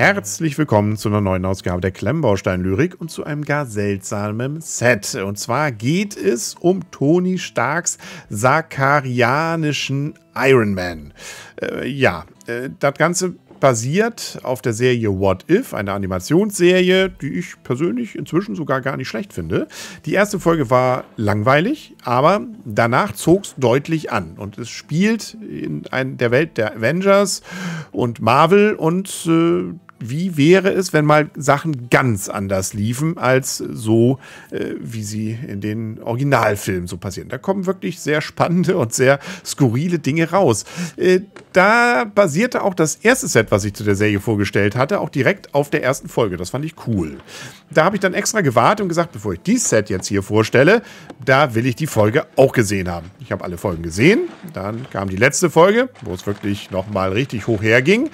Herzlich willkommen zu einer neuen Ausgabe der Klemmbaustein-Lyrik und zu einem gar seltsamen Set. Und zwar geht es um Tony Starks sakarianischen Iron Man. Äh, ja, äh, das Ganze basiert auf der Serie What If, einer Animationsserie, die ich persönlich inzwischen sogar gar nicht schlecht finde. Die erste Folge war langweilig, aber danach zog es deutlich an. Und es spielt in ein, der Welt der Avengers und Marvel und äh, wie wäre es, wenn mal Sachen ganz anders liefen, als so, äh, wie sie in den Originalfilmen so passieren. Da kommen wirklich sehr spannende und sehr skurrile Dinge raus. Äh, da basierte auch das erste Set, was ich zu der Serie vorgestellt hatte, auch direkt auf der ersten Folge. Das fand ich cool. Da habe ich dann extra gewartet und gesagt, bevor ich dieses Set jetzt hier vorstelle, da will ich die Folge auch gesehen haben. Ich habe alle Folgen gesehen. Dann kam die letzte Folge, wo es wirklich nochmal richtig hoch herging.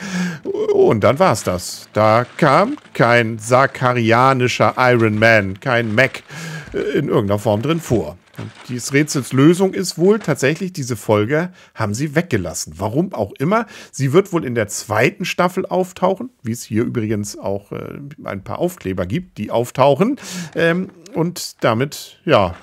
Und dann war es das. Da kam kein sakarianischer Iron Man, kein Mac äh, in irgendeiner Form drin vor. Und dieses Rätsels Lösung ist wohl tatsächlich, diese Folge haben sie weggelassen. Warum auch immer. Sie wird wohl in der zweiten Staffel auftauchen, wie es hier übrigens auch äh, ein paar Aufkleber gibt, die auftauchen. Ähm, und damit, ja,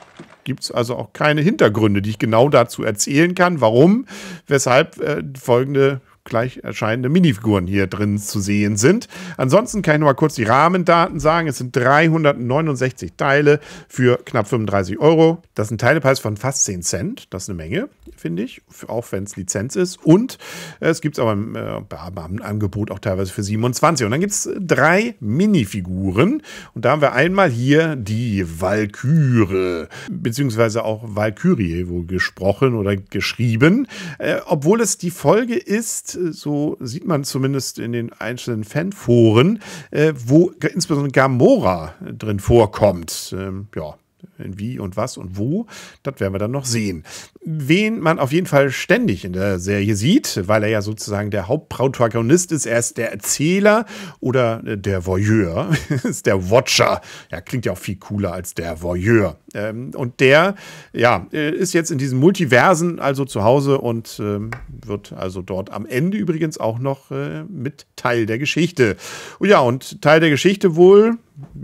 gibt es also auch keine Hintergründe, die ich genau dazu erzählen kann, warum, weshalb äh, folgende gleich erscheinende Minifiguren hier drin zu sehen sind. Ansonsten kann ich noch mal kurz die Rahmendaten sagen. Es sind 369 Teile für knapp 35 Euro. Das ist ein Teilepreis von fast 10 Cent. Das ist eine Menge, finde ich, auch wenn es Lizenz ist. Und äh, es gibt es aber im, äh, Angebot auch teilweise für 27. Und dann gibt es drei Minifiguren. Und da haben wir einmal hier die Valkyrie, beziehungsweise auch Valkyrie wohl gesprochen oder geschrieben. Äh, obwohl es die Folge ist, so sieht man zumindest in den einzelnen Fanforen, äh, wo insbesondere Gamora äh, drin vorkommt. Ähm, ja, wie und was und wo, das werden wir dann noch sehen. Wen man auf jeden Fall ständig in der Serie sieht, weil er ja sozusagen der Hauptprotagonist ist, er ist der Erzähler oder äh, der Voyeur, ist der Watcher. Ja, klingt ja auch viel cooler als der Voyeur. Ähm, und der, ja, äh, ist jetzt in diesen Multiversen also zu Hause und ähm, wird also dort am Ende übrigens auch noch äh, mit Teil der Geschichte. Ja, und Teil der Geschichte wohl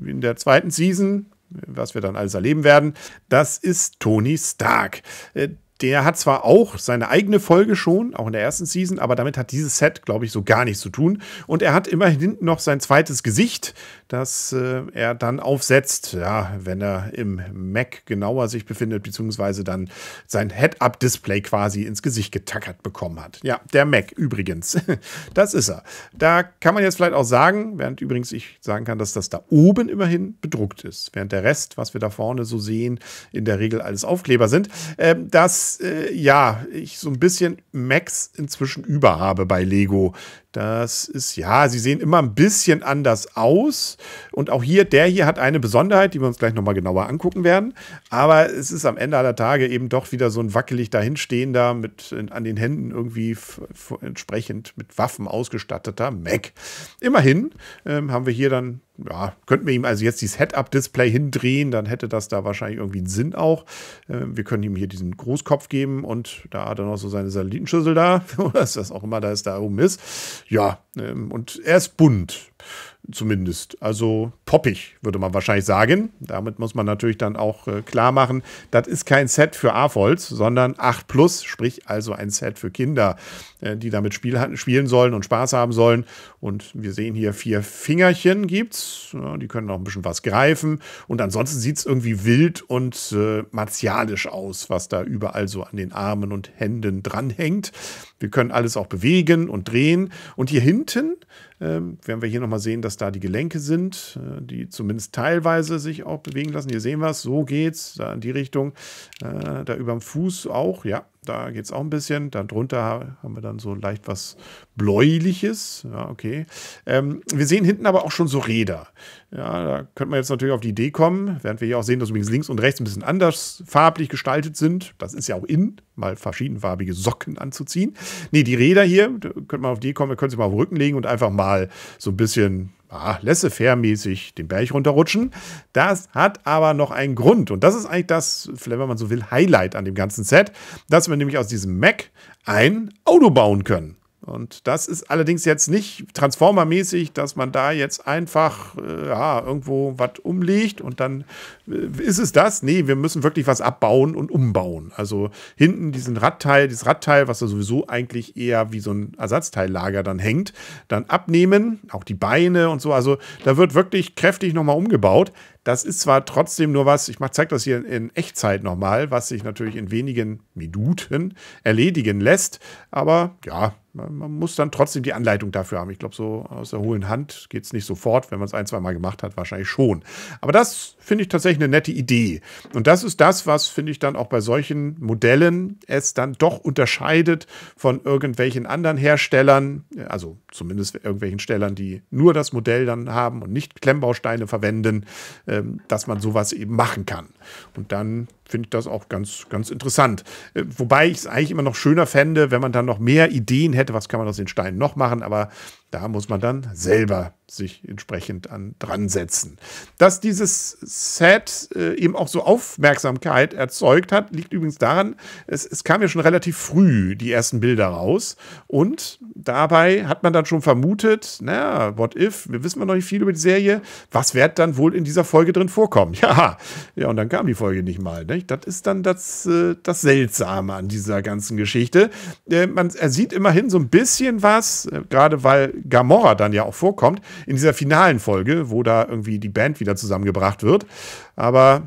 in der zweiten Season was wir dann alles erleben werden, das ist Tony Stark. Äh, der hat zwar auch seine eigene Folge schon, auch in der ersten Season, aber damit hat dieses Set, glaube ich, so gar nichts zu tun. Und er hat immerhin noch sein zweites Gesicht, dass äh, er dann aufsetzt, ja, wenn er im Mac genauer sich befindet, beziehungsweise dann sein Head-Up-Display quasi ins Gesicht getackert bekommen hat. Ja, der Mac übrigens. das ist er. Da kann man jetzt vielleicht auch sagen, während übrigens ich sagen kann, dass das da oben immerhin bedruckt ist, während der Rest, was wir da vorne so sehen, in der Regel alles Aufkleber sind, äh, dass äh, ja, ich so ein bisschen Macs inzwischen überhabe bei Lego. Das ist ja, sie sehen immer ein bisschen anders aus, und auch hier, der hier hat eine Besonderheit, die wir uns gleich nochmal genauer angucken werden. Aber es ist am Ende aller Tage eben doch wieder so ein wackelig dahinstehender, mit an den Händen irgendwie entsprechend mit Waffen ausgestatteter Mac. Immerhin ähm, haben wir hier dann ja, könnten wir ihm also jetzt dieses Head-Up-Display hindrehen, dann hätte das da wahrscheinlich irgendwie einen Sinn auch. Ähm, wir können ihm hier diesen Großkopf geben und da hat er noch so seine Satellitenschüssel da, oder ist das auch immer, da ist da oben ist. Ja, ähm, und er ist bunt zumindest. Also poppig, würde man wahrscheinlich sagen. Damit muss man natürlich dann auch äh, klar machen, das ist kein Set für a AFOLs, sondern 8 Plus, sprich also ein Set für Kinder, äh, die damit Spiel, spielen sollen und Spaß haben sollen. Und wir sehen hier vier Fingerchen gibt's. Ja, die können noch ein bisschen was greifen. Und ansonsten sieht es irgendwie wild und äh, martialisch aus, was da überall so an den Armen und Händen dranhängt. Wir können alles auch bewegen und drehen. Und hier hinten, ähm, werden wir hier nochmal sehen, dass da die Gelenke sind. Äh, die zumindest teilweise sich auch bewegen lassen. Hier sehen wir es, so geht's, da in die Richtung, äh, da dem Fuß auch, ja, da geht es auch ein bisschen. Darunter haben wir dann so leicht was Bläuliches. Ja, okay. Ähm, wir sehen hinten aber auch schon so Räder. Ja, da könnte man jetzt natürlich auf die Idee kommen, während wir hier auch sehen, dass übrigens links und rechts ein bisschen anders farblich gestaltet sind. Das ist ja auch in, mal verschiedenfarbige Socken anzuziehen. Nee, die Räder hier, da könnte man auf die kommen, wir können sie mal auf den Rücken legen und einfach mal so ein bisschen ah, laissez-faire-mäßig den Berg runterrutschen. Das hat aber noch einen Grund. Und das ist eigentlich das, vielleicht wenn man so will, Highlight an dem ganzen Set, dass wir nämlich aus diesem Mac ein Auto bauen können. Und das ist allerdings jetzt nicht Transformer-mäßig, dass man da jetzt einfach äh, ja, irgendwo was umlegt und dann äh, ist es das. Nee, wir müssen wirklich was abbauen und umbauen. Also hinten diesen Radteil, dieses Radteil, was da sowieso eigentlich eher wie so ein Ersatzteillager dann hängt, dann abnehmen, auch die Beine und so. Also da wird wirklich kräftig nochmal umgebaut. Das ist zwar trotzdem nur was, ich zeige das hier in Echtzeit nochmal, was sich natürlich in wenigen Minuten erledigen lässt. Aber ja, man muss dann trotzdem die Anleitung dafür haben. Ich glaube, so aus der hohlen Hand geht es nicht sofort. Wenn man es ein, zwei Mal gemacht hat, wahrscheinlich schon. Aber das finde ich tatsächlich eine nette Idee. Und das ist das, was, finde ich, dann auch bei solchen Modellen es dann doch unterscheidet von irgendwelchen anderen Herstellern. Also zumindest irgendwelchen Stellern, die nur das Modell dann haben und nicht Klemmbausteine verwenden. Ähm, dass man sowas eben machen kann. Und dann finde ich das auch ganz, ganz interessant. Äh, wobei ich es eigentlich immer noch schöner fände, wenn man dann noch mehr Ideen hätte, was kann man aus den Steinen noch machen, aber da muss man dann selber sich entsprechend an, dran setzen. Dass dieses Set äh, eben auch so Aufmerksamkeit erzeugt hat, liegt übrigens daran, es, es kam ja schon relativ früh die ersten Bilder raus und dabei hat man dann schon vermutet, naja, what if, wir wissen noch nicht viel über die Serie, was wird dann wohl in dieser Folge drin vorkommen? Ja, ja und dann kam die Folge nicht mal. Ne? kriegt, das ist dann das, äh, das Seltsame an dieser ganzen Geschichte. Äh, man er sieht immerhin so ein bisschen was, äh, gerade weil Gamora dann ja auch vorkommt, in dieser finalen Folge, wo da irgendwie die Band wieder zusammengebracht wird. Aber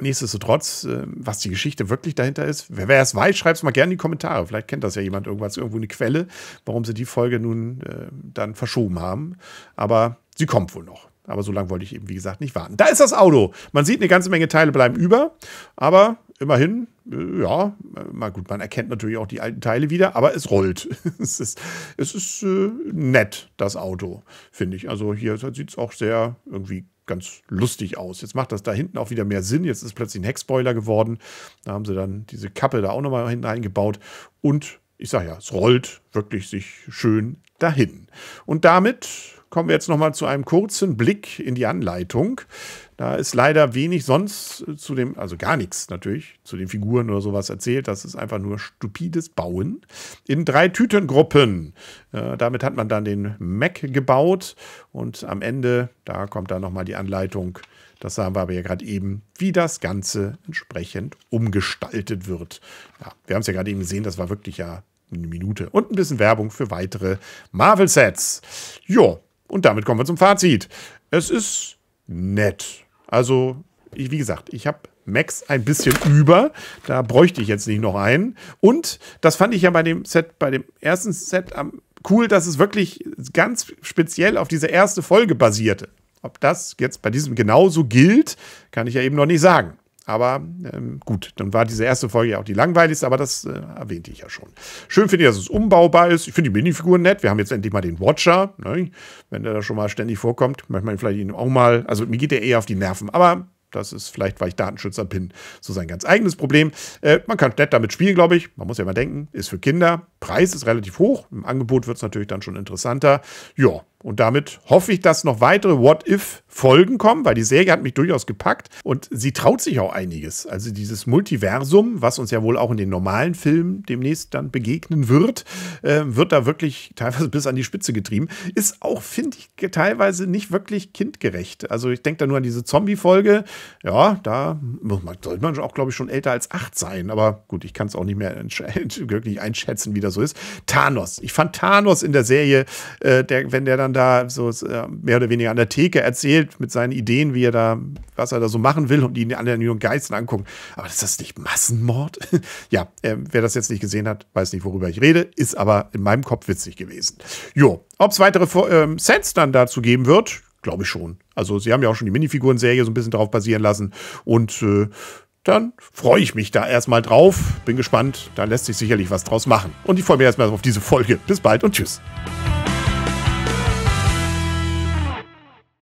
Nichtsdestotrotz, äh, was die Geschichte wirklich dahinter ist, wer, wer es weiß, schreibt es mal gerne in die Kommentare. Vielleicht kennt das ja jemand irgendwas, irgendwo eine Quelle, warum sie die Folge nun äh, dann verschoben haben. Aber sie kommt wohl noch. Aber so lange wollte ich eben, wie gesagt, nicht warten. Da ist das Auto. Man sieht, eine ganze Menge Teile bleiben über. Aber immerhin, äh, ja, äh, mal gut, man erkennt natürlich auch die alten Teile wieder, aber es rollt. es ist, es ist äh, nett, das Auto, finde ich. Also hier sieht es auch sehr irgendwie ganz lustig aus. Jetzt macht das da hinten auch wieder mehr Sinn. Jetzt ist plötzlich ein Heckspoiler geworden. Da haben sie dann diese Kappe da auch nochmal hinten eingebaut. Und ich sage ja, es rollt wirklich sich schön dahin. Und damit kommen wir jetzt nochmal zu einem kurzen Blick in die Anleitung. Da ist leider wenig sonst äh, zu dem, also gar nichts natürlich, zu den Figuren oder sowas erzählt. Das ist einfach nur stupides Bauen in drei Tütengruppen. Äh, damit hat man dann den Mac gebaut und am Ende, da kommt dann nochmal die Anleitung. Das sahen wir aber ja gerade eben, wie das Ganze entsprechend umgestaltet wird. Ja, wir haben es ja gerade eben gesehen, das war wirklich ja eine Minute und ein bisschen Werbung für weitere Marvel-Sets. Jo, und damit kommen wir zum Fazit. Es ist nett. Also, ich, wie gesagt, ich habe Max ein bisschen über. Da bräuchte ich jetzt nicht noch einen. Und das fand ich ja bei dem Set, bei dem ersten Set am cool, dass es wirklich ganz speziell auf diese erste Folge basierte. Ob das jetzt bei diesem genauso gilt, kann ich ja eben noch nicht sagen. Aber ähm, gut, dann war diese erste Folge ja auch die langweiligste, aber das äh, erwähnte ich ja schon. Schön finde ich, dass es umbaubar ist. Ich finde die Minifiguren nett. Wir haben jetzt endlich mal den Watcher, ne? wenn der da schon mal ständig vorkommt. Manchmal vielleicht ihn auch mal. Also mir geht der eher auf die Nerven, aber das ist vielleicht, weil ich Datenschützer bin, so sein ganz eigenes Problem. Äh, man kann nett damit spielen, glaube ich. Man muss ja mal denken, ist für Kinder. Preis ist relativ hoch. Im Angebot wird es natürlich dann schon interessanter. Ja, und damit hoffe ich, dass noch weitere What-If-Folgen kommen, weil die Serie hat mich durchaus gepackt und sie traut sich auch einiges. Also dieses Multiversum, was uns ja wohl auch in den normalen Filmen demnächst dann begegnen wird, äh, wird da wirklich teilweise bis an die Spitze getrieben. Ist auch, finde ich, teilweise nicht wirklich kindgerecht. Also ich denke da nur an diese Zombie-Folge. Ja, da man, sollte man auch, glaube ich, schon älter als acht sein. Aber gut, ich kann es auch nicht mehr wirklich einschätzen, wie das so ist. Thanos. Ich fand Thanos in der Serie, äh, der, wenn der dann dann da so äh, mehr oder weniger an der Theke erzählt mit seinen Ideen, wie er da, was er da so machen will und die anderen jungen Geißen angucken. Aber ist das nicht Massenmord? ja, äh, wer das jetzt nicht gesehen hat, weiß nicht, worüber ich rede, ist aber in meinem Kopf witzig gewesen. Jo, ob es weitere ähm, Sets dann dazu geben wird, glaube ich schon. Also sie haben ja auch schon die Minifiguren-Serie so ein bisschen drauf basieren lassen und äh, dann freue ich mich da erstmal drauf. Bin gespannt, da lässt sich sicherlich was draus machen. Und ich freue mich erstmal auf diese Folge. Bis bald und tschüss.